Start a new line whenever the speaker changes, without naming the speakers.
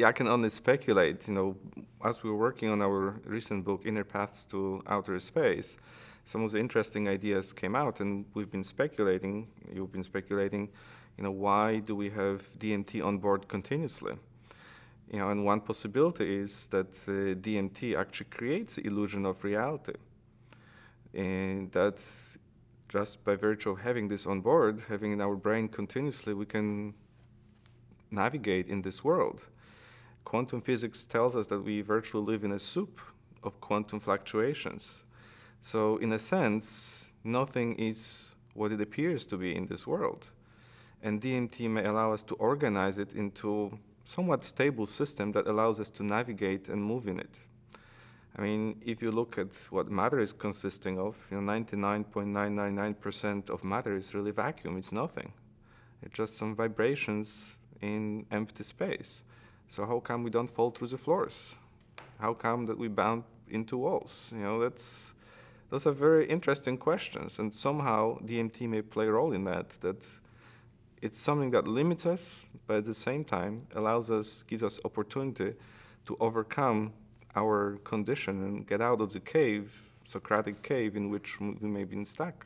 yeah, I can only speculate. You know, as we were working on our recent book, Inner Paths to Outer Space, some of the interesting ideas came out, and we've been speculating. You've been speculating. You know, why do we have DMT on board continuously? You know, and one possibility is that uh, DMT actually creates the illusion of reality, and that just by virtue of having this on board, having in our brain continuously, we can navigate in this world. Quantum physics tells us that we virtually live in a soup of quantum fluctuations. So, in a sense, nothing is what it appears to be in this world. And DMT may allow us to organize it into somewhat stable system that allows us to navigate and move in it. I mean, if you look at what matter is consisting of, you know, 99.999% of matter is really vacuum, it's nothing. It's just some vibrations in empty space. So how come we don't fall through the floors? How come that we bump into walls? You know, that's those are very interesting questions, and somehow DMT may play a role in that. That it's something that limits us, but at the same time allows us, gives us opportunity to overcome our condition and get out of the cave, Socratic cave, in which we may be stuck.